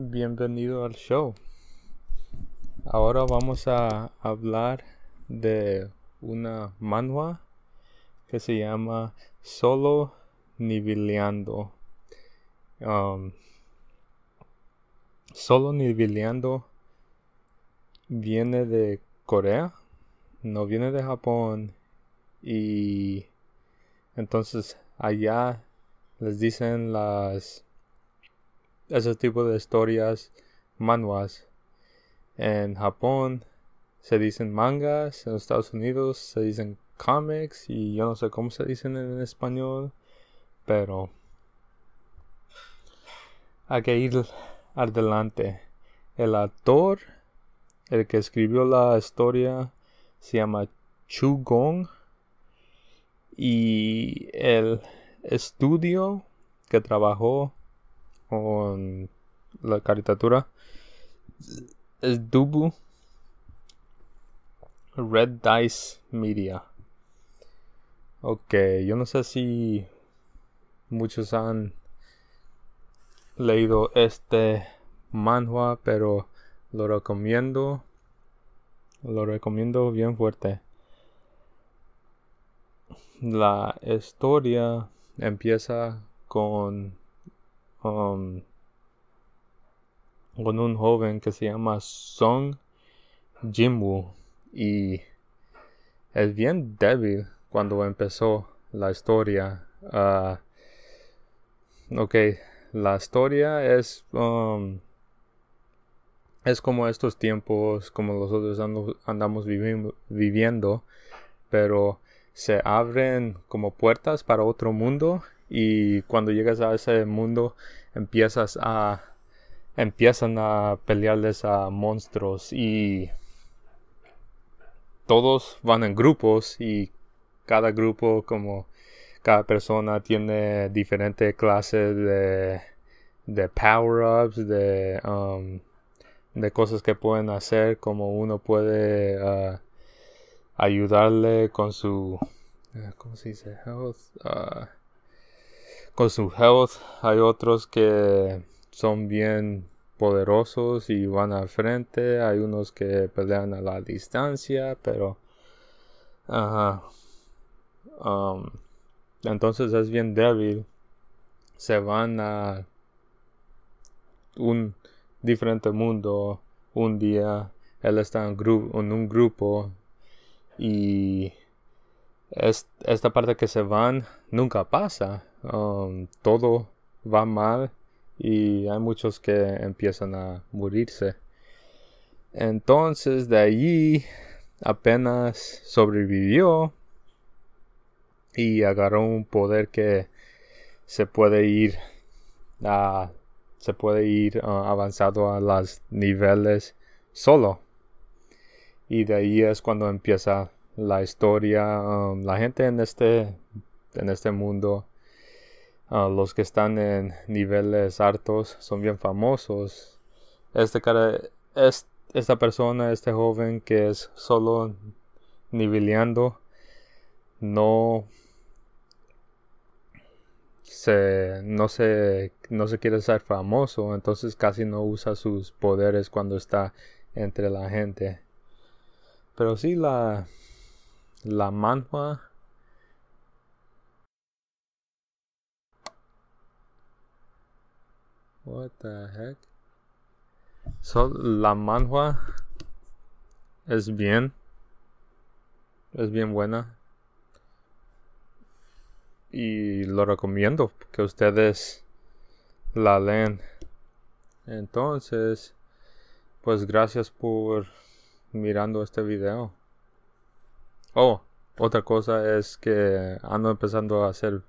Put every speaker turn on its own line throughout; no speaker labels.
bienvenido al show. Ahora vamos a hablar de una manhua que se llama Solo Nibiliando. Um, Solo Nibiliando viene de Corea, no viene de Japón y entonces allá les dicen las ese tipo de historias manuas. En Japón se dicen mangas, en Estados Unidos se dicen comics y yo no sé cómo se dicen en español, pero hay que ir adelante. El actor el que escribió la historia, se llama Chu Gong y el estudio que trabajó con la caricatura es Dubu Red Dice Media. Ok, yo no sé si muchos han leído este manhwa pero lo recomiendo. Lo recomiendo bien fuerte. La historia empieza con Um, con un joven que se llama Song Jinwoo y es bien débil cuando empezó la historia. Ah, ok, la historia es um, es como estos tiempos como nosotros andamos viviendo, pero se abren como puertas para otro mundo y cuando llegas a ese mundo empiezas a empiezan a pelearles a monstruos y todos van en grupos y cada grupo como cada persona tiene diferente clase de, de power-ups, de, um, de cosas que pueden hacer, como uno puede uh, ayudarle con su, eh, ¿cómo se dice? Health, uh, con su health. Hay otros que son bien poderosos y van al frente. Hay unos que pelean a la distancia, pero... Um, entonces es bien débil. Se van a un diferente mundo un día. Él está en, en un grupo y esta parte que se van nunca pasa. Um, todo va mal y hay muchos que empiezan a morirse. Entonces de allí apenas sobrevivió y agarró un poder que se puede ir a se puede ir uh, avanzado a los niveles solo y de ahí es cuando empieza la historia um, la gente en este en este mundo Ah, los que están en niveles altos son bien famosos. Este cara, es, esta persona, este joven que es solo niveleando, no se, no, no se quiere ser famoso, entonces casi no usa sus poderes cuando está entre la gente. Pero sí, la, la What the heck? la manhua es bien. Es bien buena. Y lo recomiendo que ustedes la leen. Entonces, pues gracias por mirando este video. Oh, otra cosa es que ando empezando a hacer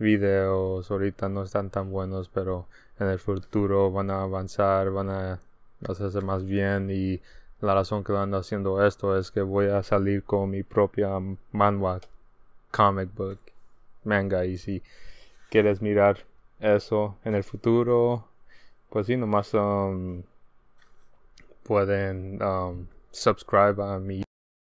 videos ahorita no están tan buenos, pero en el futuro van a avanzar, van a hacerse más bien y la razón que ando haciendo esto es que voy a salir con mi propia manual comic book, manga y si quieres mirar eso en el futuro, pues sí, nomás um, pueden um, subscribe a mi